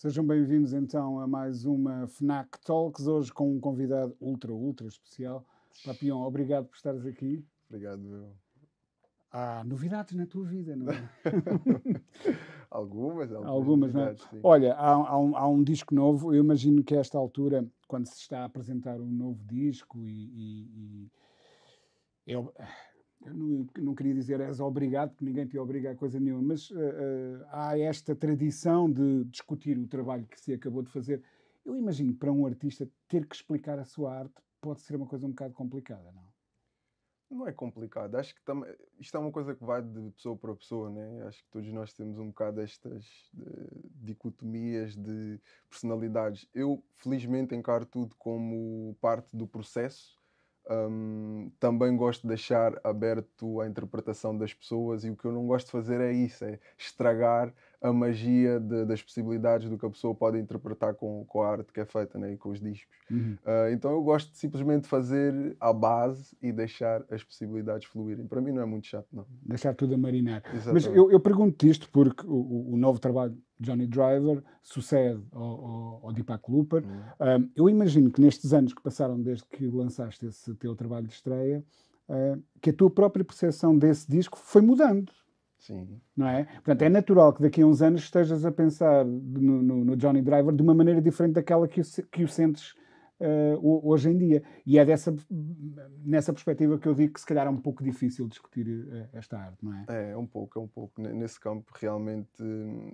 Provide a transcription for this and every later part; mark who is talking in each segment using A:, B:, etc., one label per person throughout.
A: Sejam bem-vindos então a mais uma FNAC Talks, hoje com um convidado ultra, ultra especial. Papião, obrigado por estares aqui.
B: Obrigado.
A: Há novidades na tua vida, não
B: é? algumas, algumas. Algumas, não é?
A: Olha, há, há, um, há, um, disco novo. Eu imagino que a esta altura, quando se está a apresentar um novo disco e, e, e... Eu, é não, não, queria dizer és obrigado, porque ninguém te obriga a coisa nenhuma, mas uh, uh, há esta tradição de discutir o trabalho que se acabou de fazer. Eu imagino para um artista ter que explicar a sua arte pode ser uma coisa um bocado complicada, não?
B: Não é complicado. Acho que tam... isto é uma coisa que vai de pessoa para pessoa, né? Acho que todos nós temos um bocado estas eh, dicotomias de personalidades. Eu, felizmente, encaro tudo como parte do processo um, também gosto de deixar aberto a interpretação das pessoas e o que eu não gosto de fazer é isso, é estragar a magia de, das possibilidades do que a pessoa pode interpretar com, com a arte que é feita né, e com os discos. Uhum. Uh, então eu gosto de simplesmente fazer a base e deixar as possibilidades fluírem. Para mim não é muito chato, não.
A: Deixar tudo a marinar. Exatamente. Mas eu, eu pergunto isto porque o, o novo trabalho Johnny Driver sucede ao, ao, ao Deepak Looper. Uhum. eu imagino que nestes anos que passaram desde que lançaste esse teu trabalho de estreia, uh, que a tua própria percepção desse disco foi mudando. Sim. Não é? Portanto, é natural que daqui a uns anos estejas a pensar no, no, no Johnny Driver de uma maneira diferente daquela que o, que o sentes uh, hoje em dia. E é dessa, nessa perspectiva que eu digo que se calhar é um pouco difícil discutir uh, esta arte,
B: não é? É, é um pouco, é um pouco. Nesse campo realmente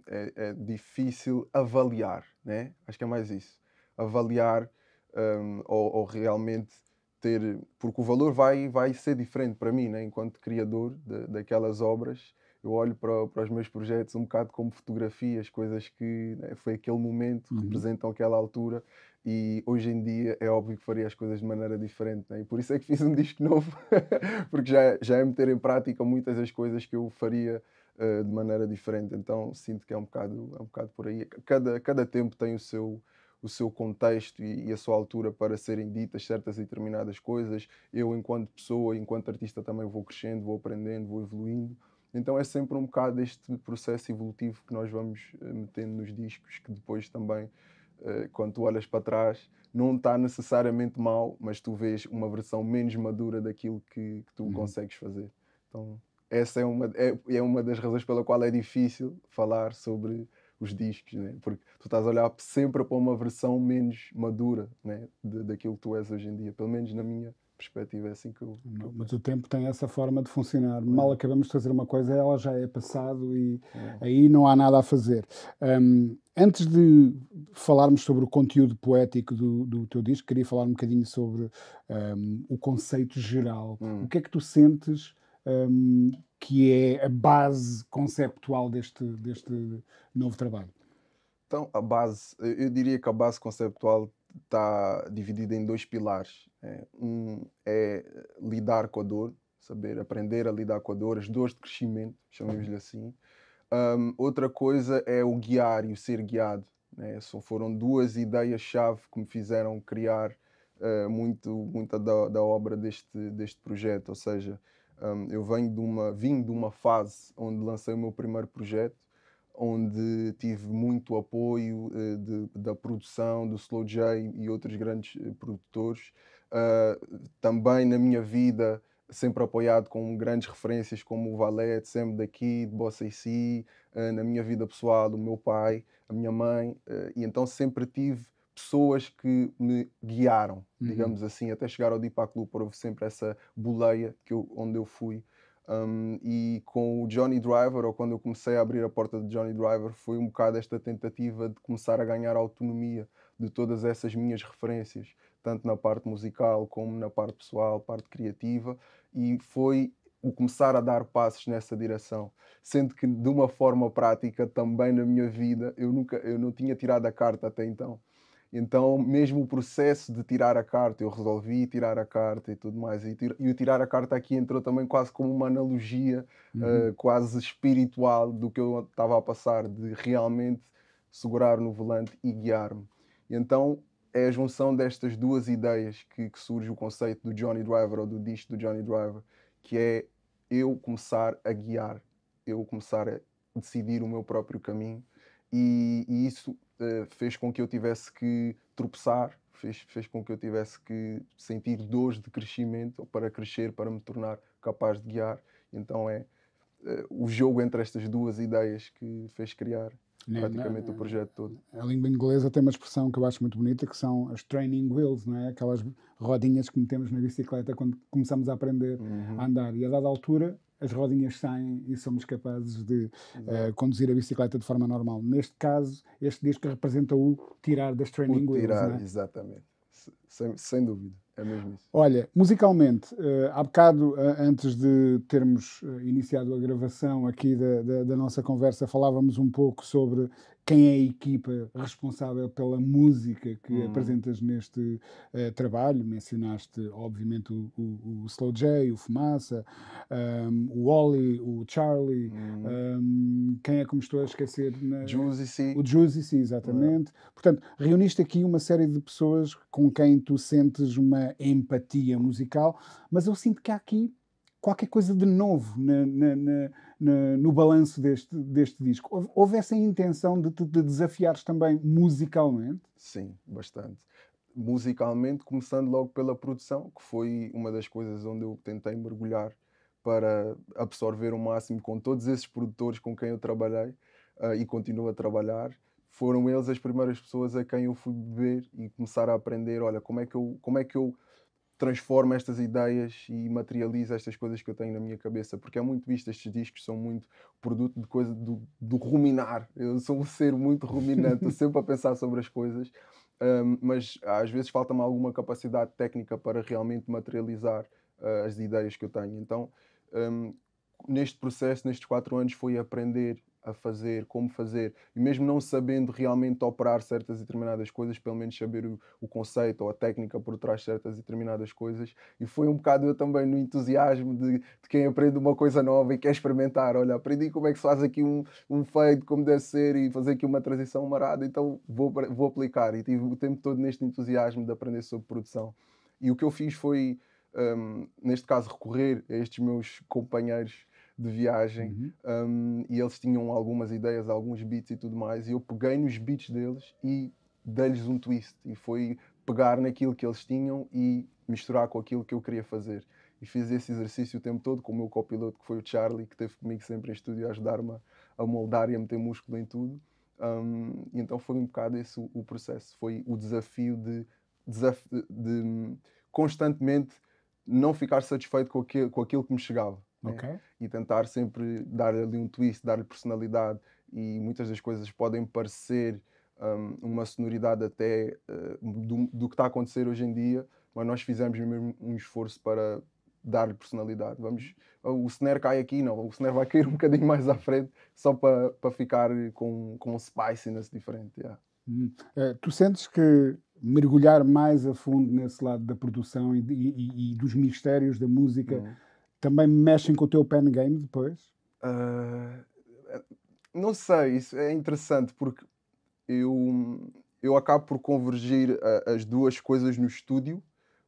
B: é, é difícil avaliar, né? Acho que é mais isso. Avaliar um, ou, ou, realmente ter... Porque o valor vai, vai ser diferente para mim, né? Enquanto criador de, daquelas obras, eu olho para, para, os meus projetos um bocado como fotografias, coisas que né, foi aquele momento, uhum. representam aquela altura e hoje em dia é óbvio que faria as coisas de maneira diferente, né? e por isso é que fiz um disco novo, porque já, já é meter em prática muitas das coisas que eu faria uh, de maneira diferente, então sinto que é um bocado, é um bocado por aí. Cada, cada tempo tem o seu, o seu contexto e, e, a sua altura para serem ditas certas e determinadas coisas, eu enquanto pessoa, enquanto artista também vou crescendo, vou aprendendo, vou evoluindo, então é sempre um bocado este processo evolutivo que nós vamos eh, metendo nos discos, que depois também eh, quando tu olhas para trás, não está necessariamente mal, mas tu vês uma versão menos madura daquilo que, que tu uhum. consegues fazer. Então, essa é uma, é, é uma das razões pela qual é difícil falar sobre os discos, né? porque tu estás a olhar sempre para uma versão menos madura né? De, daquilo que tu és hoje em dia, pelo menos na minha perspectiva é assim que eu,
A: Mas o tempo tem essa forma de funcionar. Mal é. acabamos de fazer uma coisa, ela já é passado e é. aí não há nada a fazer. Um, antes de falarmos sobre o conteúdo poético do, do teu disco, queria falar um bocadinho sobre um, o conceito geral. Hum. O que é que tu sentes um, que é a base conceptual deste, deste novo trabalho?
B: Então, a base, eu diria que a base conceptual está dividida em dois pilares. Né? Um é lidar com a dor, saber aprender a lidar com a dor, as dores de crescimento, chamemos-lhe uhum. assim. Um, outra coisa é o guiar e o ser guiado. Né? São, foram duas ideias-chave que me fizeram criar uh, muito, muita da, da, obra deste, deste projeto. Ou seja, um, eu venho de uma, vim de uma fase onde lancei o meu primeiro projeto, onde tive muito apoio uh, de, da produção do Slow J e outros grandes eh, produtores. Uh, também na minha vida, sempre apoiado com grandes referências como o Valete, sempre daqui, de Bossa e Si, uh, na minha vida pessoal, o meu pai, a minha mãe, ah, e então sempre tive pessoas que me guiaram, uhum. digamos assim, até chegar ao Deepak Club, houve sempre essa boleia que eu, onde eu fui um, e com o Johnny Driver, ou quando eu comecei a abrir a porta de Johnny Driver, foi um bocado esta tentativa de começar a ganhar autonomia de todas essas minhas referências, tanto na parte musical como na parte pessoal, parte criativa, e foi o começar a dar passos nessa direção, sendo que de uma forma prática também na minha vida eu nunca eu não tinha tirado a carta até então. Então, mesmo o processo de tirar a carta, eu resolvi tirar a carta e tudo mais. E, o tirar a carta aqui entrou também quase como uma analogia uhum. uh, quase espiritual do que eu estava a passar, de realmente segurar no volante e guiar-me. Então, é a junção destas duas ideias que, que, surge o conceito do Johnny Driver ou do disco do Johnny Driver, que é eu começar a guiar, eu começar a decidir o meu próprio caminho. e, e isso eh, fez com que eu tivesse que tropeçar, fez, fez com que eu tivesse que sentir dores de crescimento para crescer, para me tornar capaz de guiar. Então é eh, o jogo entre estas duas ideias que fez criar praticamente o eh, projeto todo.
A: A língua inglesa tem uma expressão que eu acho muito bonita, que são as training wheels, não é? Aquelas rodinhas que metemos na bicicleta quando começamos a aprender uhum. a andar. E a dada altura, as rodinhas saem e somos capazes de uh, conduzir a bicicleta de forma normal. Neste caso, este disco representa o tirar das training o tirar, wheels. Tirar, é?
B: exatamente. Sem, sem dúvida. É mesmo isso.
A: Olha, musicalmente, uh, há bocado, uh, antes de termos uh, iniciado a gravação aqui da, da, da, nossa conversa, falávamos um pouco sobre quem é a equipa responsável pela música que hum. apresentas neste uh, trabalho. Mencionaste, obviamente, o, o, o Slow J, o Fumaça, um, o Oli, o Charlie. Hum. Um, quem é que me estou a esquecer? Na... Juicy sim. O Juicy sim, exatamente. Hum. Portanto, reuniste aqui uma série de pessoas com quem tu sentes uma empatia musical, mas eu sinto que há aqui qualquer coisa de novo na, na, na, no balanço
B: deste, deste disco. Houve, essa intenção de te de desafiares também musicalmente? Sim, bastante. Musicalmente, começando logo pela produção, que foi uma das coisas onde eu tentei mergulhar para absorver o máximo com todos esses produtores com quem eu trabalhei uh, e continuo a trabalhar foram eles as primeiras pessoas a quem eu fui beber e começar a aprender, olha, como é que eu, como é que eu transforma estas ideias e materializa estas coisas que eu tenho na minha cabeça, porque é muito visto estes discos são muito produto de coisa do, do ruminar. Eu sou um ser muito ruminante, estou sempre a pensar sobre as coisas, um, mas às vezes falta-me alguma capacidade técnica para realmente materializar uh, as ideias que eu tenho. Então, um, neste processo, nestes quatro anos, foi aprender a fazer, como fazer, e mesmo não sabendo realmente operar certas e determinadas coisas, pelo menos saber o, o, conceito ou a técnica por trás de certas e determinadas coisas. E foi um bocado eu também no entusiasmo de, de quem aprende uma coisa nova e quer experimentar. Olha, aprendi como é que se faz aqui um, um fade, como deve ser, e fazer aqui uma transição marada, então vou, vou aplicar. E tive o tempo todo neste entusiasmo de aprender sobre produção. E o que eu fiz foi, um, neste caso, recorrer a estes meus companheiros de viagem uhum. um, e eles tinham algumas ideias, alguns beats e tudo mais. E eu peguei nos beats deles e dei-lhes um twist. E foi pegar naquilo que eles tinham e misturar com aquilo que eu queria fazer. E fiz esse exercício o tempo todo com o meu copiloto, que foi o Charlie, que esteve comigo sempre em estúdio a ajudar-me a moldar e a meter músculo em tudo. Um, e então foi um bocado esse o, o processo. Foi o desafio de, de, de hum, constantemente não ficar satisfeito com, aquilo, com aquilo que me chegava. Né? Okay. E tentar sempre dar ali um twist, dar-lhe personalidade. E muitas das coisas podem parecer um, uma sonoridade até uh, do, do, que está a acontecer hoje em dia, mas nós fizemos mesmo um esforço para dar-lhe personalidade. Vamos, o snare cai aqui, não, o snare vai cair um bocadinho mais à frente, só para, para ficar com, com um spiciness diferente. Yeah.
A: Hum. Uh, tu sentes que mergulhar mais a fundo nesse lado da produção e, e, e dos mistérios da música. Hum também mexem com o teu pen game depois?
B: Uh, não sei, isso é interessante porque eu, eu acabo por convergir ah, as duas coisas no estúdio,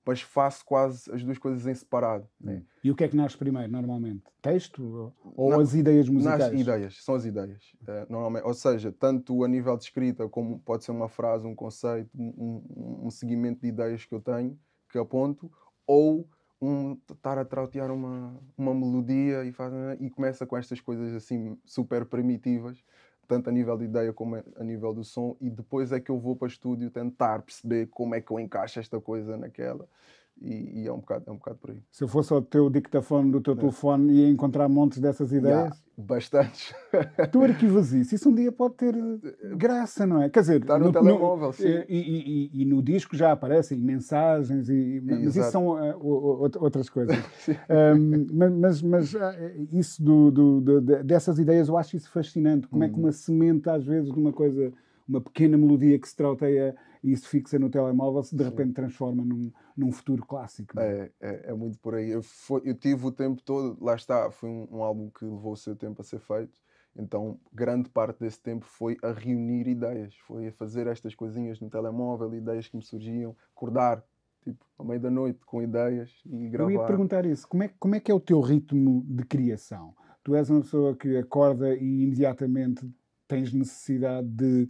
B: mas faço quase as duas coisas em separado.
A: Né? E o que é que nasce primeiro, normalmente? Texto ou as ideias musicais? Nas
B: ideias, são as ideias. Ah, normalmente, ou seja, tanto a nível de escrita, como pode ser uma frase, um conceito, um, um, um seguimento de ideias que eu tenho, que aponto, ou um estar a trautear uma, uma melodia e, faz, e começa com estas coisas assim super primitivas, tanto a nível de ideia como a nível do som, e depois é que eu vou para o estúdio tentar perceber como é que eu encaixo esta coisa naquela. E, e, é, um bocado, é um bocado por aí.
A: Se eu fosse o teu dictafone do teu é. telefone, e encontrar montes dessas ideias? Yeah,
B: bastantes.
A: tu arquivas isso. Isso um dia pode ter eh, eh, graça, não é? Quer dizer, Está no, no telemóvel, no, sim. Eh, e, e, e, no disco já aparecem mensagens, e, mas Exato. isso são uh, outras coisas. um, mas, mas, ah, isso do, do, do, dessas ideias, eu acho isso fascinante. Como hum. é que uhum. uma semente, às vezes, de uma coisa, uma pequena melodia que se trauteia e isso fixa no telemóvel se de repente transforma num, num futuro clássico.
B: É? é? É, é, muito por aí. Eu, foi, eu, tive o tempo todo, lá está, foi um, um álbum que levou o seu tempo a ser feito. Então, grande parte desse tempo foi a reunir ideias, foi a fazer estas coisinhas no telemóvel, ideias que me surgiam, acordar, tipo, ao meio da noite, com ideias e gravar. Eu ia perguntar
A: isso, como é, como é que é o teu ritmo de criação? Tu és uma pessoa que acorda e imediatamente tens necessidade de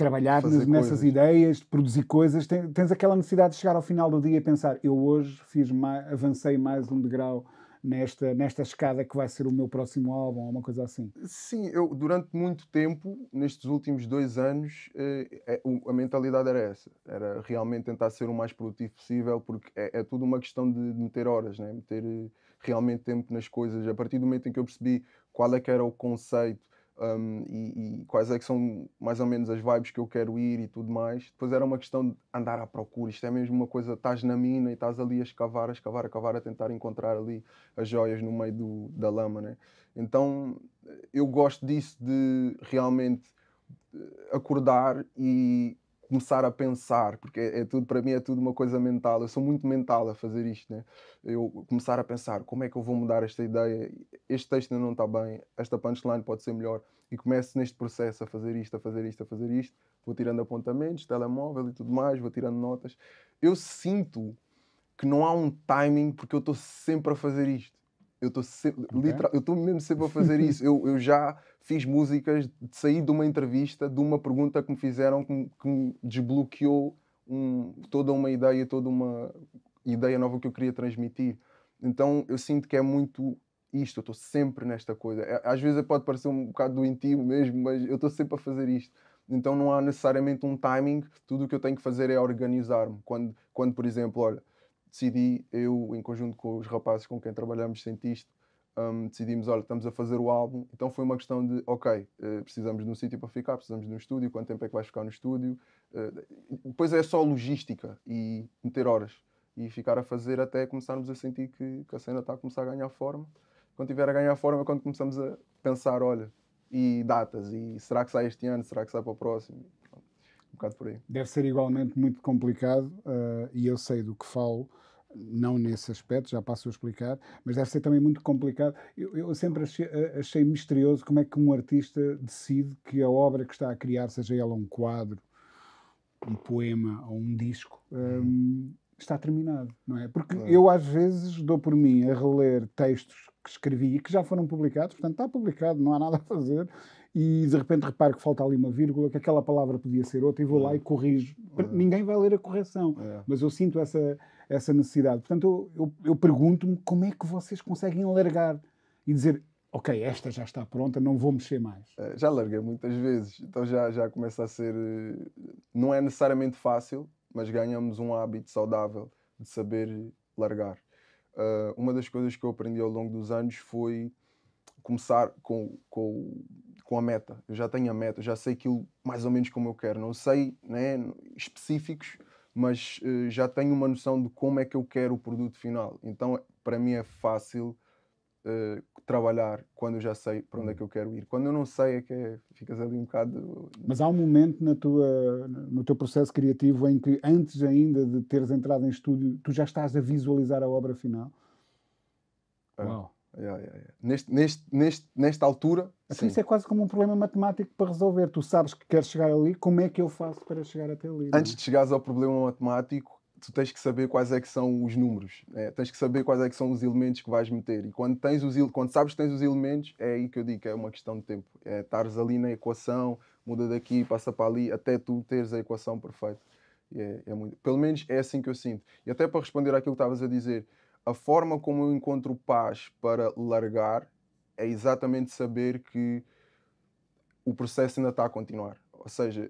A: trabalhar nessas ideias ideias, produzir coisas, tens, tens aquela necessidade de chegar ao final do dia e pensar, eu hoje fiz mais, avancei mais um degrau nesta, nesta escada que vai ser o meu próximo álbum, ou uma coisa assim?
B: Sim, eu durante muito tempo, nestes últimos dois anos, eh, a, eh, a mentalidade era essa. Era realmente tentar ser o mais produtivo possível, porque é, é tudo uma questão de, meter horas, né? meter eh, realmente tempo nas coisas. A partir do momento em que eu percebi qual é que era o conceito um, e, e, quais é que são mais ou menos as vibes que eu quero ir e tudo mais. Depois era uma questão de andar à procura, isto é mesmo uma coisa, estás na mina e estás ali a escavar, a escavar, a escavar, a tentar encontrar ali as joias no meio do, da lama, né? Então eu gosto disso de realmente eh, acordar e começar a pensar, porque é, tudo, para mim é tudo uma coisa mental, eu sou muito mental a fazer isto, né? Eu começar a pensar, como é que eu vou mudar esta ideia? Este texto ainda não está bem, esta punchline pode ser melhor. E começo neste processo a fazer isto, a fazer isto, a fazer isto. Vou tirando apontamentos, telemóvel e tudo mais, vou tirando notas. Eu sinto que não há um timing porque eu estou sempre a fazer isto. Eu estou sempre, okay. literal, eu estou mesmo sempre a fazer isso. eu, eu já fiz músicas de sair de uma entrevista, de uma pergunta que me fizeram, que me, que me desbloqueou um, toda uma ideia, toda uma ideia nova que eu queria transmitir. Então eu sinto que é muito isto, eu estou sempre nesta coisa. É, às vezes pode parecer um bocado doentio mesmo, mas eu estou sempre a fazer isto. Então não há necessariamente um timing, tudo o que eu tenho que fazer é organizar-me. Quando, quando, por exemplo, olha, decidi eu, em conjunto com os rapazes com quem trabalhamos, isto um, decidimos, olha, estamos a fazer o álbum, então foi uma questão de, ok, uh, precisamos de um sítio para ficar, precisamos de um estúdio, quanto tempo é que vais ficar no estúdio? Uh, depois é só logística e meter horas e ficar a fazer até começarmos a sentir que, que a cena está a começar a ganhar forma. Quando tiver a ganhar forma, é quando começamos a pensar, olha, e datas, e será que sai este ano, será que sai para o próximo? Um bocado por aí.
A: Deve ser igualmente muito complicado, uh, e eu sei do que falo, não nesse aspecto, já passo a explicar, mas deve ser também muito complicado. Eu, eu sempre achei, achei, misterioso como é que um artista decide que a obra que está a criar, seja ela um quadro, um poema ou um disco, uhum. hum. está terminado, não é? Porque claro. eu às vezes dou por mim a reler textos que escrevi e que já foram publicados, portanto está publicado, não há nada a fazer, e de repente reparo que falta ali uma vírgula, que aquela palavra podia ser outra, e vou lá e corrijo. É. Ninguém vai ler a correção, é. mas eu sinto essa essa necessidade. Portanto, eu, eu, eu pergunto-me como é que vocês conseguem largar e dizer ok, esta já está pronta, não vou mexer mais?
B: Eh, já larguei muitas vezes, então já, já começa a ser. Eh, não é necessariamente fácil, mas ganhamos um hábito saudável de saber largar. Uh, uma das coisas que eu aprendi ao longo dos anos foi começar com, com, com a meta. Eu já tenho a meta, já sei aquilo mais ou menos como eu quero. Não sei né, específicos, mas uh, já tenho uma noção de como é que eu quero o produto final. Então, para mim é fácil uh, trabalhar quando eu já sei para onde é que eu quero ir. Quando eu não sei, é que é, ficas ali um bocado.
A: Mas há um momento na tua, no teu processo criativo em que, antes ainda de teres entrado em estúdio, tu já estás a visualizar a obra final?
B: Ah. Uau! Yeah, yeah, yeah. Neste, neste, neste, nesta altura. assim isso
A: é quase como um problema matemático para resolver. Tu sabes que queres chegar ali, como é que eu faço para chegar até ali? É? Antes é?
B: de chegares ao problema matemático, tu tens que saber quais é que são os números. Né? Tens que saber quais é que são os elementos que vais meter. E quando, tens os, quando sabes que tens os elementos, é aí que eu digo que é uma questão de tempo. É estares ali na equação, muda daqui, passa para ali, até tu teres a equação perfeita. É, é muito, pelo menos é assim que eu sinto. E até para responder àquilo que estavas a dizer, a forma como eu encontro paz para largar é exatamente saber que o processo ainda está a continuar. Ou seja,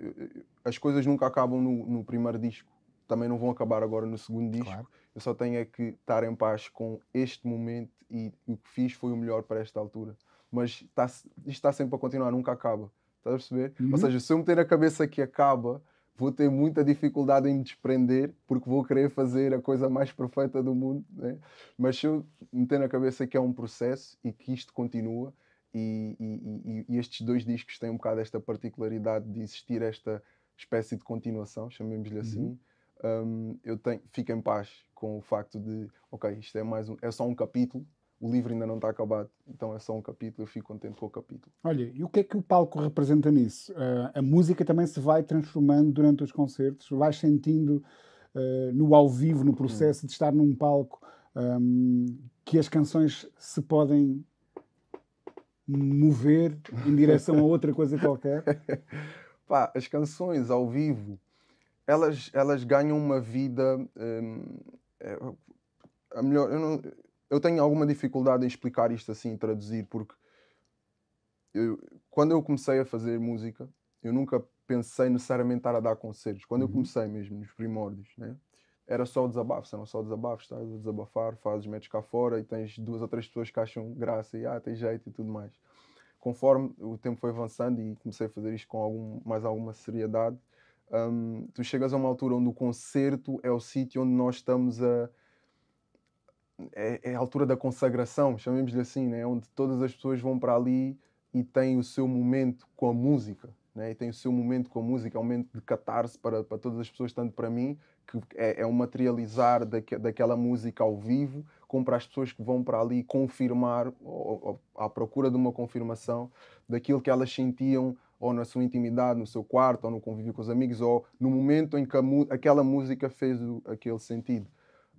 B: as coisas nunca acabam no, no primeiro disco, também não vão acabar agora no segundo disco. Claro. Eu só tenho é que estar em paz com este momento e o que fiz foi o melhor para esta altura. Mas está, isto está sempre a continuar, nunca acaba. Estás a perceber? Uhum. Ou seja, se eu meter a cabeça que acaba, vou ter muita dificuldade em me desprender, porque vou querer fazer a coisa mais perfeita do mundo. Né? Mas se eu meter na cabeça que é um processo e que isto continua, e, e, e, estes dois discos têm um bocado esta particularidade de existir esta espécie de continuação, chamemos-lhe uhum. assim, uhum. um, eu tenho, fico em paz com o facto de, ok, isto é mais um, é só um capítulo o livro ainda não está acabado, então é só um capítulo, eu fico contente com o capítulo.
A: Olha, e o que é que o palco representa nisso? Uh, a música também se vai transformando durante os concertos, vais sentindo uh, no ao vivo, no processo de estar num palco, um, ehm, que as canções se podem mover em direção a outra coisa qualquer?
B: Pá, as canções ao vivo, elas, elas ganham uma vida. Ehm, é, a melhor, eu não, eu tenho alguma dificuldade em explicar isto assim, traduzir, porque eu, quando eu comecei a fazer música, eu nunca pensei necessariamente estar a dar conselhos. Quando uhum. eu comecei mesmo, nos primórdios, né? era só desabafos, eram só desabafos, estás a desabafar, fazes, metes cá fora e tens duas ou três pessoas que acham graça e ah, tem jeito e tudo mais. Conforme o tempo foi avançando e comecei a fazer isto com algum, mais alguma seriedade, um, tu chegas a uma altura onde o concerto é o sítio onde nós estamos a é, é a altura da consagração, chamemos-lhe assim, né? onde todas as pessoas vão para ali e têm o seu momento com a música. Né? E tem o seu momento com a música, é um momento de catarse para, para todas as pessoas, tanto para mim, que é, é um materializar daque, daquela música ao vivo, como para as pessoas que vão para ali confirmar, ou, ou, à procura de uma confirmação daquilo que elas sentiam ou na sua intimidade, no seu quarto, ou no convívio com os amigos, ou no momento em que a, aquela música fez o, aquele sentido.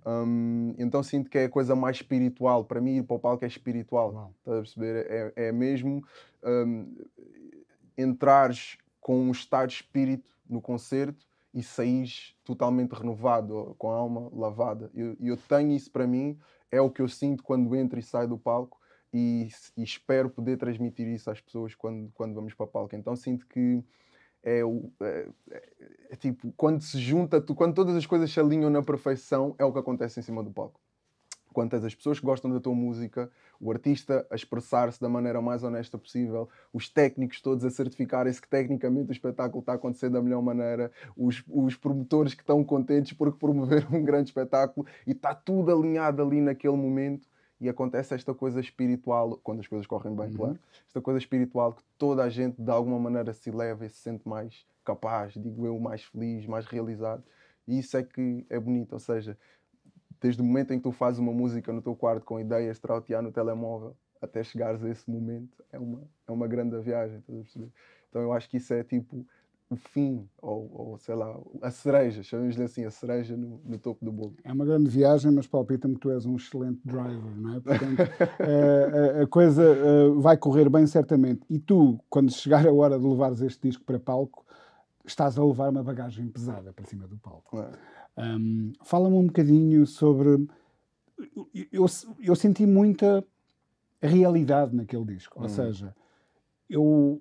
B: Um, então sinto que é a coisa mais espiritual. Para mim, ir para o palco é espiritual. Uau. Estás a perceber? É, é mesmo um, entrares com um estado de espírito no concerto e saís totalmente renovado, com a alma lavada. Eu, eu tenho isso para mim, é o que eu sinto quando entro e saio do palco e, e espero poder transmitir isso às pessoas quando, quando vamos para o palco. Então sinto que é o. É, é, é, tipo, quando se junta, tu, quando todas as coisas se alinham na perfeição, é o que acontece em cima do palco. Quantas as pessoas que gostam da tua música, o artista a expressar-se da maneira mais honesta possível, os técnicos todos a certificarem-se que tecnicamente o espetáculo está a acontecer da melhor maneira, os, os promotores que estão contentes porque promoveram um grande espetáculo e está tudo alinhado ali naquele momento e acontece esta coisa espiritual, quando as coisas correm bem, uhum. claro, esta coisa espiritual que toda a gente de alguma maneira se leva e se sente mais capaz, digo eu, mais feliz, mais realizado. E isso é que é bonito, ou seja, desde o momento em que tu fazes uma música no teu quarto com ideias, trautear no telemóvel, até chegares a esse momento, é uma, é uma grande viagem, estás a perceber? Então eu acho que isso é tipo o fim, ou, ou, sei lá, a cereja, chamemos-lhe assim, a cereja no, no, topo do bolo. É uma grande viagem,
A: mas palpita-me que tu és um excelente driver, não é? Portanto, a, eh, a, a, coisa a, eh, vai correr bem, certamente. E tu, quando chegar a hora de levares este disco para palco, estás a levar uma bagagem pesada para cima do palco. É. Um, Fala-me um bocadinho sobre. Eu, eu, eu, senti muita realidade naquele disco, ou hum. seja eu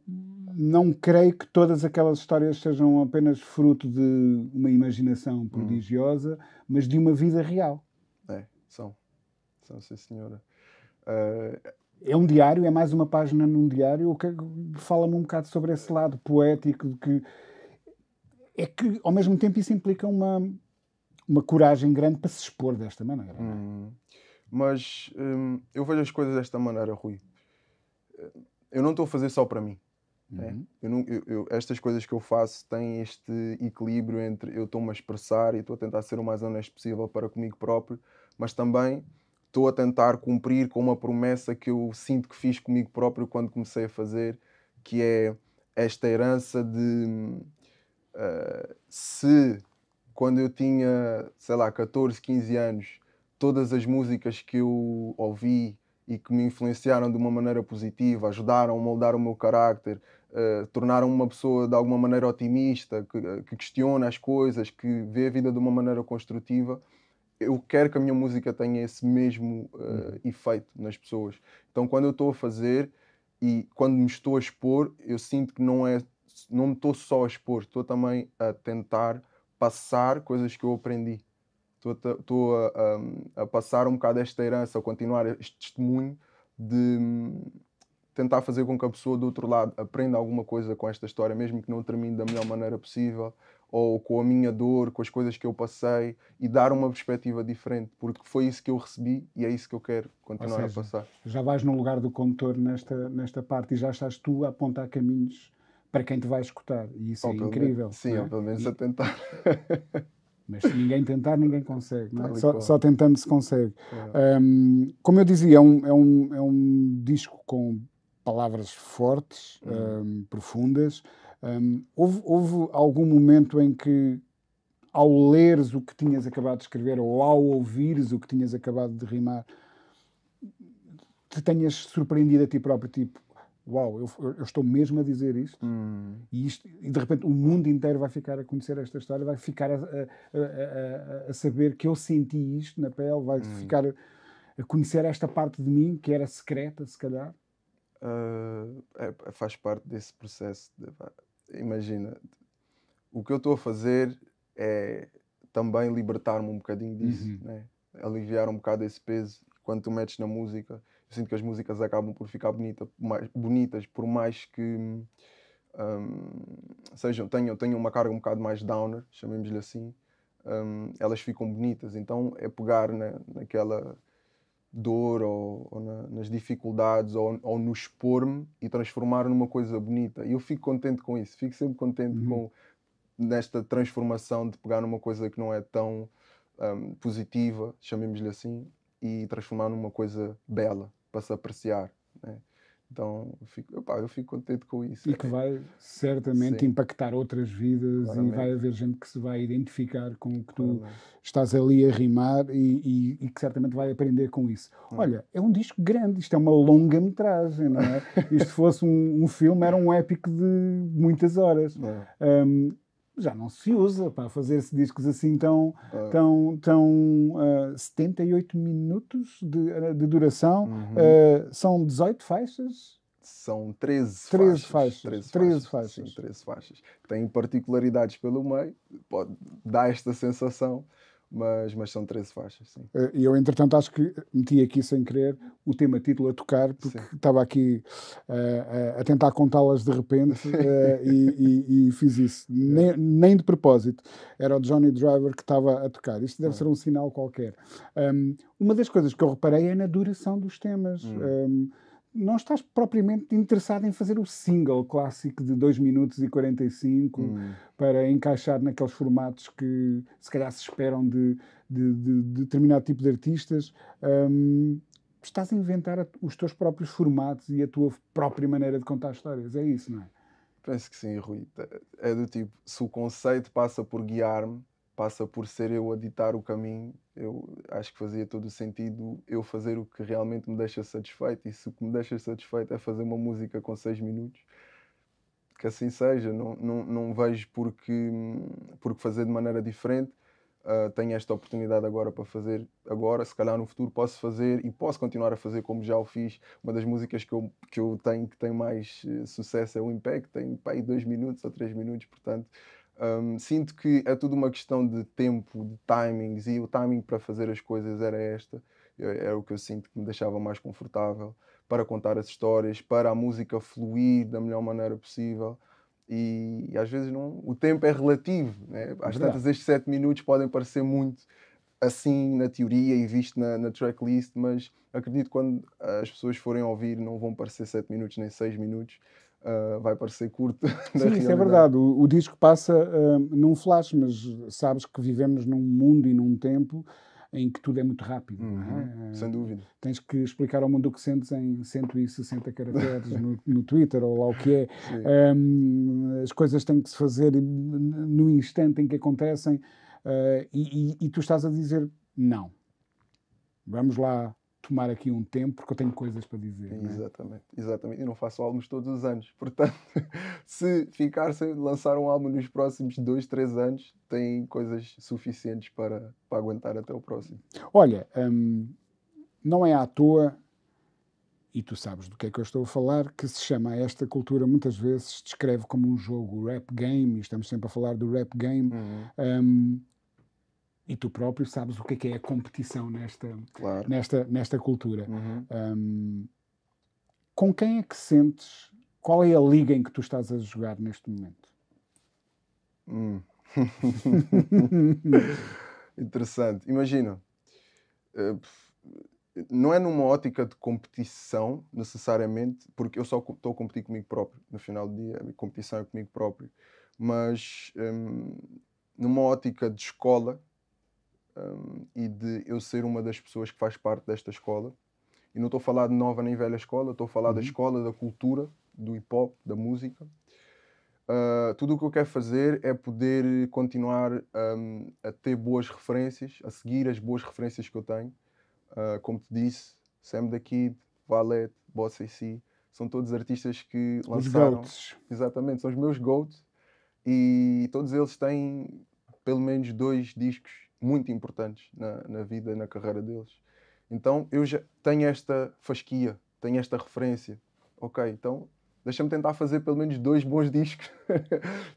A: não creio que todas aquelas histórias sejam apenas fruto de uma imaginação hum. prodigiosa, hum. mas de uma vida real. É, são. São, sim, senhora. Uh... É um diário, é mais uma página num diário. O é que fala-me um bocado sobre esse lado poético de que é que ao mesmo tempo isso implica uma uma coragem grande para se expor desta
B: maneira. É? Hum. Mas hum, eu vejo as coisas desta maneira, Rui eu não estou a fazer só para mim. Né? Uhum. É? Eu não, eu, eu, estas coisas que eu faço têm este equilíbrio entre eu estou-me a expressar e estou a tentar ser o mais honesto possível para comigo próprio, mas também estou a tentar cumprir com uma promessa que eu sinto que fiz comigo próprio quando comecei a fazer, que é esta herança de uh, se quando eu tinha, sei lá, 14, 15 anos, todas as músicas que eu ouvi e que me influenciaram de uma maneira positiva, ajudaram a moldar o meu carácter, uh, eh, tornaram uma pessoa de alguma maneira otimista, que, eh, que, questiona as coisas, que vê a vida de uma maneira construtiva. Eu quero que a minha música tenha esse mesmo uh, uhum. efeito nas pessoas. Então, quando eu estou a fazer e quando me estou a expor, eu sinto que não é, não me estou só a expor, estou também a tentar passar coisas que eu aprendi estou a, a, passar um bocado esta herança, a continuar este testemunho de hum, tentar fazer com que a pessoa do outro lado aprenda alguma coisa com esta história, mesmo que não termine da melhor maneira possível, ou com a minha dor, com as coisas que eu passei, e dar uma perspectiva diferente, porque foi isso que eu recebi e é isso que eu quero continuar seja, a passar.
A: Já vais no lugar do condutor nesta, nesta parte e já estás tu a apontar caminhos para quem te vai escutar, e isso oh, é incrível. Menos, sim, é? pelo menos e... a tentar. Mas se ninguém tentar, ninguém consegue. É? Só, só, tentando se consegue. É. Um, como eu dizia, é um, é, um, é um disco com palavras fortes, um, profundas. houve, houve algum momento em que, ao leres o que tinhas acabado de escrever ou ao ouvires o que tinhas acabado de rimar, te tenhas surpreendido a ti próprio, tipo, uau, eu, eu, estou mesmo a dizer isto, hum. e isto, e de repente o mundo inteiro vai ficar a conhecer esta história, vai ficar a, a, a, a saber que eu senti isto na pele, vai hum. ficar a conhecer esta parte de mim que era secreta, se calhar.
B: Uh, é, faz parte desse processo. De, imagina, o que eu estou a fazer é também libertar-me um bocadinho disso, uhum. né? aliviar um bocado esse peso. Quando tu metes na música, eu sinto que as músicas acabam por ficar bonita, mais, bonitas, por mais que um, sejam, tenham, tenham uma carga um bocado mais downer, chamemos-lhe assim, um, elas ficam bonitas. Então é pegar na, naquela dor ou, ou na, nas dificuldades ou, ou no expor-me e transformar numa coisa bonita. E eu fico contente com isso, fico sempre contente uhum. com nesta transformação de pegar numa coisa que não é tão um, positiva, chamemos-lhe assim, e transformar numa coisa bela para se apreciar. Né? Então eu fico, opa, eu fico contente com isso.
A: E que vai certamente Sim. impactar outras vidas Claramente. e vai haver gente que se vai identificar com o que tu Claramente. estás ali a rimar e, e, e, que certamente vai aprender com isso. Hum. Olha, é um disco grande, isto é uma longa metragem, não é? isto fosse um, um, filme, era um épico de muitas horas. É. Um, já não se usa para fazer-se discos assim tão, ah. tão, tão uh, ah, 78 minutos de, ah, de duração. Uhum. Uh, são 18 faixas.
B: São 13, 13 faixas. 13 faixas. faixas. Sim, 13 faixas. Tem particularidades pelo meio, pode dar esta sensação mas, mas são 13 faixas, sim.
A: Eh, e eu, entretanto, acho que meti aqui sem querer o tema título a tocar, porque estava aqui uh, a tentar contá-las de repente uh, e, e, e, fiz isso. É. Nem, nem, de propósito. Era o Johnny Driver que estava a tocar. Isto deve ah. ser um sinal qualquer. Um, uma das coisas que eu reparei é na duração dos temas. Hum. Um, não estás propriamente interessado em fazer o single clássico de 2 minutos e 45 hum. para encaixar naqueles formatos que se calhar se esperam de, de, de, de determinado tipo de artistas. Hum, estás a inventar os teus próprios formatos e a tua
B: própria maneira de contar histórias. É isso, não é? Penso que sim, Rui. É do tipo, se o conceito passa por guiar-me, passa por ser eu a ditar o caminho, eu acho que fazia todo o sentido eu fazer o que realmente me deixa satisfeito. E se o que me deixa satisfeito é fazer uma música com seis minutos, que assim seja. Não, não, não vejo porque, porque fazer de maneira diferente. Uh, tenho esta oportunidade agora para fazer agora, se calhar no futuro posso fazer e posso continuar a fazer como já o fiz. Uma das músicas que eu, que eu tenho que tem mais uh, sucesso é o Impact, tem pá, dois minutos ou três minutos, portanto um, sinto que é tudo uma questão de tempo, de timings, e o timing para fazer as coisas era esta. Era é o que eu sinto que me deixava mais confortável para contar as histórias, para a música fluir da melhor maneira possível. E, e às vezes não, o tempo é relativo. Né? Às Verdade. tantas, estes sete minutos podem parecer muito assim na teoria e visto na, na tracklist, mas acredito que quando as pessoas forem ouvir não vão parecer sete minutos nem seis minutos, Uh, vai parecer curto. Sim, isso é verdade.
A: O, o disco passa uh, num flash, mas sabes que vivemos num mundo e num tempo em que tudo é muito rápido. É? Uhum, é? Sem dúvida. Tens que explicar ao mundo o que sentes em 160 caracteres no, no Twitter ou lá o que é. Um, as coisas têm que se fazer no instante em que acontecem uh, e, e, e tu estás a dizer não. Vamos lá tomar aqui um tempo porque eu tenho coisas para dizer. É? Exatamente,
B: exatamente. E não faço álbuns todos os anos. Portanto, se ficar sem lançar um álbum nos próximos dois, três anos, tem coisas suficientes para, para aguentar até o próximo.
A: Olha, hum, não é à toa, e tu sabes do que é que eu estou a falar, que se chama esta cultura, muitas vezes descreve como um jogo, rap game, e estamos sempre a falar do rap game. Uhum. Hum, e tu próprio sabes o que é, que é a competição nesta, claro. nesta, nesta cultura. Uhum. Um, com quem é que sentes? Qual é a liga em que tu estás a jogar neste momento?
B: Hum. Interessante. Imagina, eh, não é numa ótica de competição necessariamente, porque eu só estou a competir comigo próprio. No final do dia, a competição é comigo próprio. Mas hum, numa ótica de escola, um, e de eu ser uma das pessoas que faz parte desta escola. E não estou a falar de nova nem velha escola, estou a falar uhum. da escola, da cultura, do hip hop, da música. Uh, tudo o que eu quero fazer é poder continuar um, a ter boas referências, a seguir as boas referências que eu tenho. Uh, como te disse, Sam the Kid, Valete, Boss AC, são todos artistas que lançaram. Os goats. Exatamente, são os meus goats. E todos eles têm pelo menos dois discos muito importantes na, na vida na carreira deles. Então eu já tenho esta fasquia, tenho esta referência. Ok, então deixa-me tentar fazer pelo menos dois bons discos.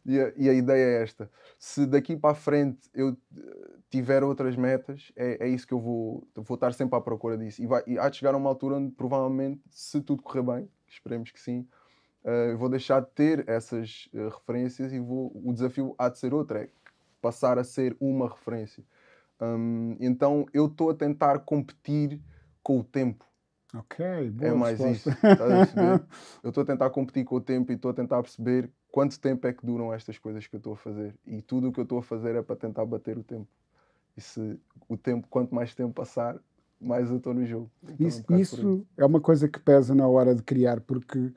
B: e, a, e, a, ideia é esta. Se daqui para a frente eu eh, tiver outras metas, é, é isso que eu vou, vou estar sempre à procura disso. E, vai, e há de chegar a uma altura onde provavelmente, se tudo correr bem, esperemos que sim, uh, vou deixar de ter essas uh, referências e vou, o desafio há de ser outro, é passar a ser uma referência. Um, então eu estou a tentar competir com o tempo. Ok, boa É mais resposta. isso. eu estou a tentar competir com o tempo e estou a tentar perceber quanto tempo é que duram estas coisas que eu estou a fazer. E tudo o que eu estou a fazer é para tentar bater o tempo. E se o tempo, quanto mais tempo passar, mais eu estou no jogo.
A: Então, é isso, um isso é uma coisa que pesa na hora de criar, porque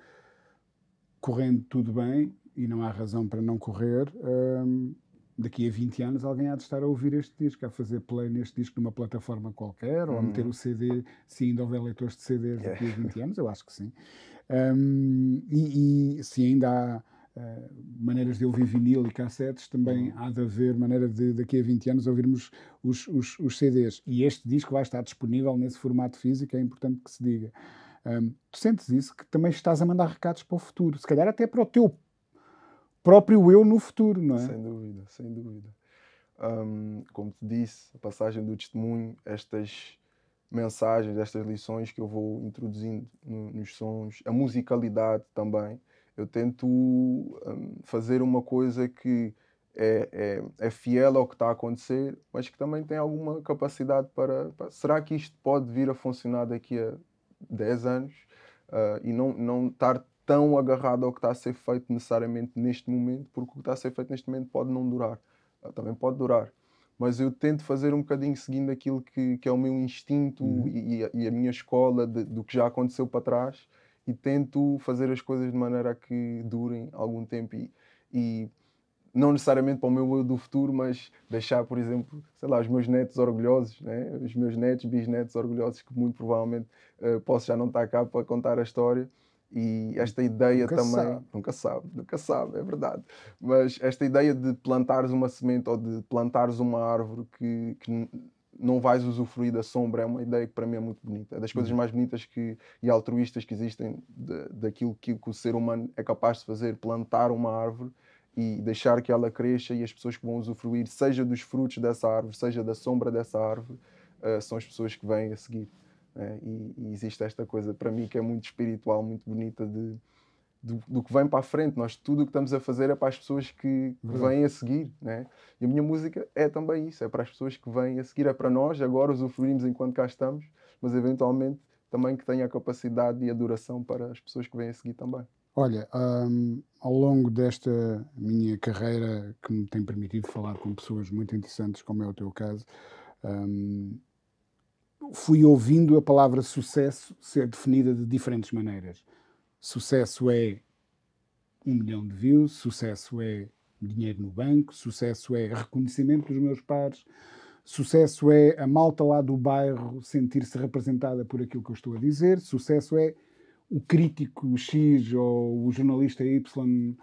A: correndo tudo bem, e não há razão para não correr, hum, daqui a 20 anos alguém há de estar a ouvir este disco, a fazer play neste disco numa plataforma qualquer, ou a meter hum. o CD, se ainda houver leitores de CDs daqui a 20 é. anos, eu acho que sim. Um, e, e, se ainda há uh, maneiras de ouvir vinil e cassetes, também hum. há de haver maneira de daqui a 20 anos ouvirmos os, os, os CDs. E este disco vai estar disponível nesse formato físico, é importante que se diga. Um, tu sentes isso, que também estás a mandar recados para o futuro, se calhar até para o teu próprio eu no futuro, não é?
B: Sem dúvida, sem dúvida. Um, como te disse, a passagem do testemunho, estas mensagens, estas lições que eu vou introduzindo no, nos sons, a musicalidade também. Eu tento um, fazer uma coisa que é, é, é, fiel ao que está a acontecer, mas que também tem alguma capacidade para, para. será que isto pode vir a funcionar daqui a 10 anos? Uh, e não, não estar tão agarrado ao que está a ser feito necessariamente neste momento, porque o que está a ser feito neste momento pode não durar. Ah, também pode durar. Mas eu tento fazer um bocadinho seguindo aquilo que, que é o meu instinto uhum. e, e, a, minha escola de, do que já aconteceu para trás e tento fazer as coisas de maneira a que durem algum tempo e, e não necessariamente para o meu eu do futuro, mas deixar, por exemplo, sei lá, os meus netos orgulhosos, né? os meus netos, bisnetos orgulhosos, que muito provavelmente uh, posso já não estar cá para contar a história, e esta ideia nunca também. Sabe. Nunca sabe, nunca sabe, é verdade. Mas esta ideia de plantares uma semente ou de plantares uma árvore que, que não vais usufruir da sombra é uma ideia que para mim é muito bonita. É das coisas uhum. mais bonitas que, e altruístas que existem de, daquilo que, que, o ser humano é capaz de fazer, plantar uma árvore e deixar que ela cresça e as pessoas que vão usufruir, seja dos frutos dessa árvore, seja da sombra dessa árvore, uh, são as pessoas que vêm a seguir. Né? e, e, existe esta coisa para mim que é muito espiritual, muito bonita de, do, do, que vem para a frente. Nós tudo o que estamos a fazer é para as pessoas que, que vêm a seguir, né? E a minha música é também isso, é para as pessoas que vêm a seguir, é para nós. Agora usufruímos enquanto cá estamos, mas eventualmente também que tenha a capacidade e a duração para as pessoas que vêm a seguir também.
A: Olha, um, ao longo desta minha carreira que me tem permitido falar com pessoas muito interessantes, como é o teu caso, um, fui ouvindo a palavra sucesso ser definida de diferentes maneiras. Sucesso é um milhão de views, sucesso é dinheiro no banco, sucesso é reconhecimento dos meus pares, sucesso é a malta lá do bairro sentir-se representada por aquilo que eu estou a dizer, sucesso é o crítico X ou o jornalista Y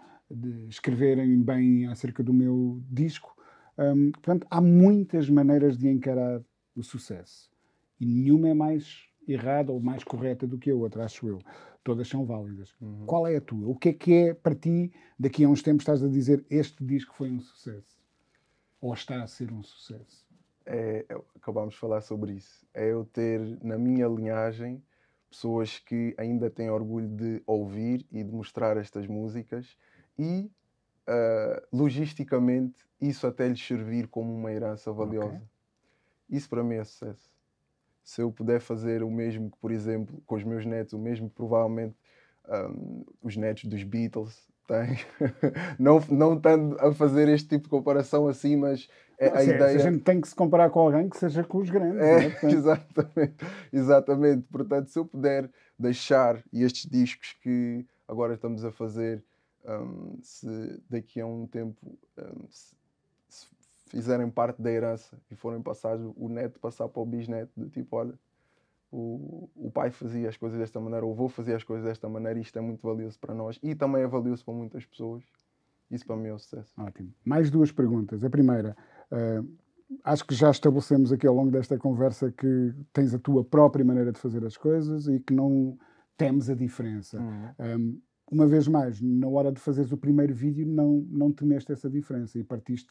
A: escreverem bem acerca do meu disco. Hum, portanto, há muitas maneiras de encarar o sucesso. E nenhuma é mais errada ou mais correta do que a outra, acho eu. Todas são válidas. Uhum. Qual é a tua? O que é que é para ti, daqui a uns tempos, estás a dizer este disco foi um sucesso?
B: Ou está a ser um sucesso? É, é acabámos de falar sobre isso. É eu ter na minha linhagem pessoas que ainda têm orgulho de ouvir e de mostrar estas músicas e uh, logisticamente isso até lhes servir como uma herança valiosa. Okay. Isso para mim é sucesso se eu puder fazer o mesmo que, por exemplo, com os meus netos, o mesmo que provavelmente um, os netos dos Beatles têm, não, não estando a fazer este tipo de comparação assim, mas é não, a sim, ideia. A gente
A: tem que se comparar com alguém que seja com os grandes. É, né?
B: exatamente, exatamente. Portanto, se eu puder deixar estes discos que agora estamos a fazer, um, se daqui a um tempo. Um, se, fizerem parte da herança e forem passados, o neto passar para o bisneto, do tipo, olha, o, o pai fazia as coisas desta maneira, o avô fazia as coisas desta maneira, isto é muito valioso para nós e também é valioso para muitas pessoas. Isso para mim é um sucesso. Ótimo.
A: Mais duas perguntas. A primeira, uh, acho que já estabelecemos aqui ao longo desta conversa que tens a tua própria maneira de fazer as coisas e que não temes a diferença. Uhum. Um, ehm, uma vez mais, na hora de fazeres o primeiro vídeo, não, não temeste essa diferença e partiste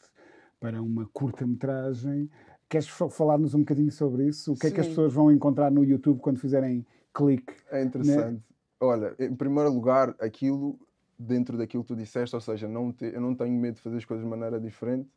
A: para uma curta-metragem. Queres falar-nos um bocadinho sobre isso? O que Sim. é que as pessoas vão encontrar no YouTube quando fizerem clique? É interessante. Né?
B: Olha, em primeiro lugar, aquilo dentro daquilo que tu disseste, ou seja, não te, eu não tenho medo de fazer as coisas de maneira diferente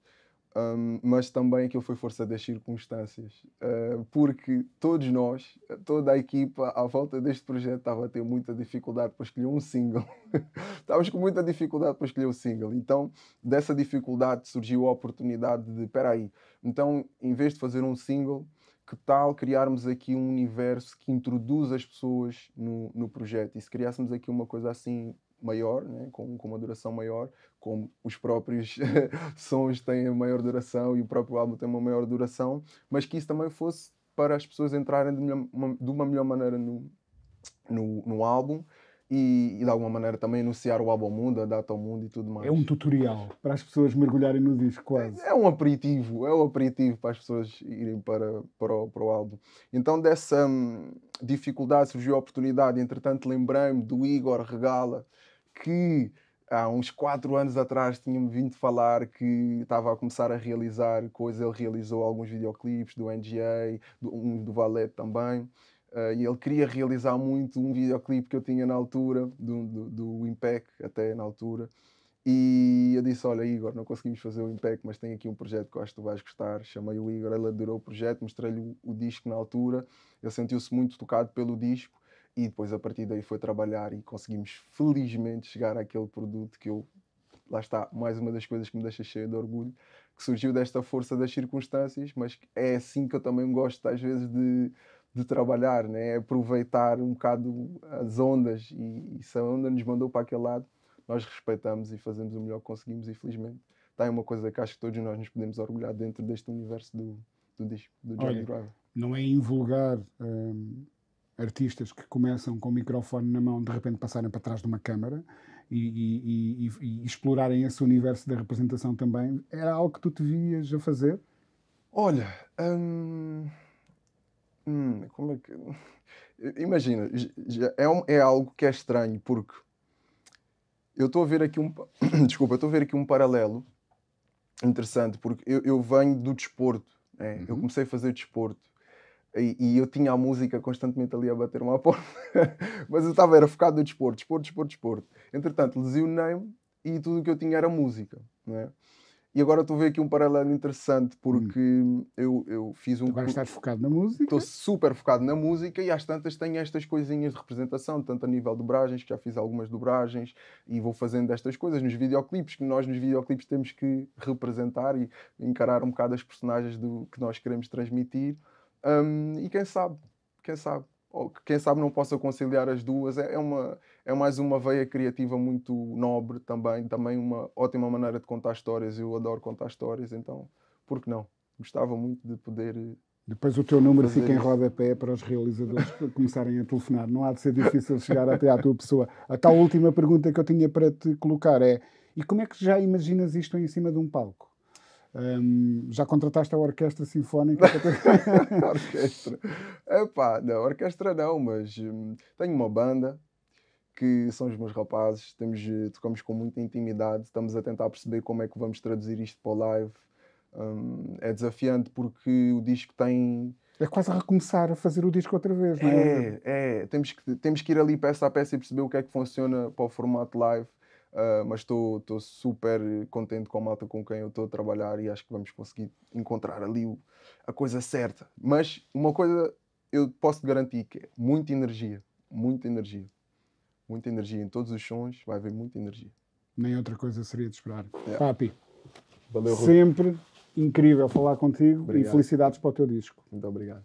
B: um, mas também aquilo foi força das circunstâncias, uh, porque todos nós, toda a equipa à volta deste projeto estava a ter muita dificuldade para escolher um single. Estávamos com muita dificuldade para escolher o um single. Então, dessa dificuldade surgiu a oportunidade de, espera aí, então, em vez de fazer um single, que tal criarmos aqui um universo que introduz as pessoas no, no projeto? E se criássemos aqui uma coisa assim maior, né? com, com, uma duração maior, como os próprios sons têm maior duração e o próprio álbum tem uma maior duração, mas que isso também fosse para as pessoas entrarem de, melhor, uma, de uma melhor maneira no, no, no álbum e, e, de alguma maneira também anunciar o álbum ao mundo, a data ao mundo e tudo mais. É um
A: tutorial
B: para as pessoas mergulharem no disco, quase. É, é um aperitivo, é um aperitivo para as pessoas irem para, para, o, para o álbum. Então dessa hum, dificuldade surgiu a oportunidade, entretanto lembrei-me do Igor Regala, que há uns 4 anos atrás tinha-me vindo falar que estava a começar a realizar coisas. Ele realizou alguns videoclipes do NGA, do, um do Valet também. Uh, e ele queria realizar muito um videoclipe que eu tinha na altura, do, do, do Impact até na altura. E eu disse: Olha, Igor, não conseguimos fazer o Impact, mas tem aqui um projeto que eu acho que tu vais gostar. Chamei o Igor, ele adorou o projeto, mostrei-lhe o, o disco na altura. Ele sentiu-se muito tocado pelo disco e depois a partir daí foi trabalhar e conseguimos felizmente chegar àquele produto que eu lá está mais uma das coisas que me deixa cheio de orgulho que surgiu desta força das circunstâncias mas é assim que eu também gosto às vezes de, de trabalhar né é aproveitar um bocado as ondas e, e se a onda nos mandou para aquele lado nós respeitamos e fazemos o melhor que conseguimos e felizmente está é uma coisa que acho que todos nós nos podemos orgulhar dentro deste universo do do disco do Johnny Driver
A: não é invulgar hum artistas que começam com o microfone na mão de repente passarem para trás de uma câmara e, e, e, e explorarem esse universo da representação também? Era
B: algo que tu te vias a fazer? Olha, hum, hum, como é que imagina é, um, é algo que é estranho porque eu estou a ver aqui um desculpa, estou a ver aqui um paralelo interessante porque eu, eu venho do desporto, né? uhum. eu comecei a fazer desporto e, eu tinha a música constantemente ali a bater-me à porta, mas eu estava era focado no desporto, desporto, desporto, desporto. Entretanto, lesionei-me e tudo o que eu tinha era música, não é? E agora estou a ver aqui um paralelo interessante, porque hum. eu, eu fiz um. Agora estás focado na música? Estou super focado na música e às tantas tenho estas coisinhas de representação, tanto a nível de dobragens, que já fiz algumas dobragens e vou fazendo estas coisas nos videoclipes, que nós nos videoclipes temos que representar e encarar um bocado as personagens do que nós queremos transmitir. Um, e quem sabe, quem sabe, ou quem sabe não possa conciliar as duas. É, é, uma, é mais uma veia criativa muito nobre também, também uma ótima maneira de contar histórias. Eu adoro contar histórias, então por que não? Gostava muito de poder. Eh,
A: Depois o teu número fica em rodapé para os realizadores começarem a telefonar. Não há de ser difícil chegar até à tua pessoa. A tal última pergunta que eu tinha para te colocar é: e como é que já imaginas isto em cima de um palco? Um, já contrataste a orquestra sinfónica? a
B: orquestra? Epá, não, orquestra não, mas hum, tenho uma banda que são os meus rapazes, temos, eh, tocamos com muita intimidade, estamos a tentar perceber como é que vamos traduzir isto para o live. Hum, é desafiante porque o disco tem...
A: É quase a recomeçar a fazer o disco outra vez, não é? É,
B: é. Temos, que, temos que ir ali peça a peça e perceber o que é que funciona para o formato live ah, mas estou super contente com a malta com quem eu estou a trabalhar e acho que vamos conseguir encontrar ali o, a coisa certa. Mas uma coisa eu posso garantir que é muita energia, muita energia, muita energia em todos os sons, vai haver muita energia.
A: Nem outra coisa seria de esperar. Yeah. É. Papi, Valeu, sempre Rui. incrível falar contigo obrigado. e felicidades para o teu disco. Muito obrigado.